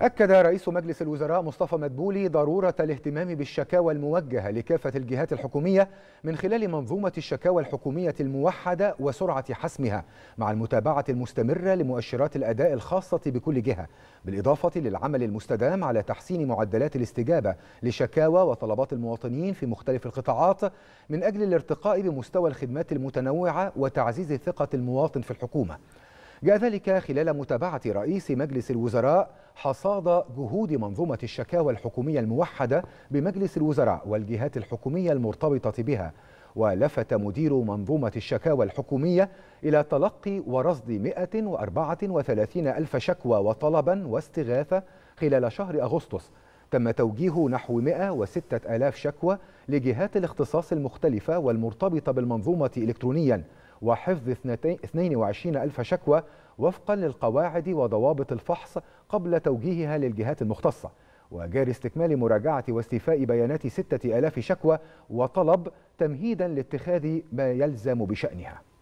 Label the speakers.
Speaker 1: أكد رئيس مجلس الوزراء مصطفى مدبولي ضرورة الاهتمام بالشكاوى الموجهة لكافة الجهات الحكومية من خلال منظومة الشكاوى الحكومية الموحدة وسرعة حسمها مع المتابعة المستمرة لمؤشرات الأداء الخاصة بكل جهة بالإضافة للعمل المستدام على تحسين معدلات الاستجابة لشكاوى وطلبات المواطنين في مختلف القطاعات من أجل الارتقاء بمستوى الخدمات المتنوعة وتعزيز ثقة المواطن في الحكومة جاء ذلك خلال متابعة رئيس مجلس الوزراء حصاد جهود منظومة الشكاوى الحكومية الموحدة بمجلس الوزراء والجهات الحكومية المرتبطة بها ولفت مدير منظومة الشكاوى الحكومية إلى تلقي ورصد 134 ألف شكوى وطلبا واستغاثة خلال شهر أغسطس تم توجيه نحو 106 ألاف شكوى لجهات الاختصاص المختلفة والمرتبطة بالمنظومة إلكترونيا وحفظ 22 ألف شكوى وفقا للقواعد وضوابط الفحص قبل توجيهها للجهات المختصة وجاري استكمال مراجعة واستيفاء بيانات 6000 شكوى وطلب تمهيدا لاتخاذ ما يلزم بشأنها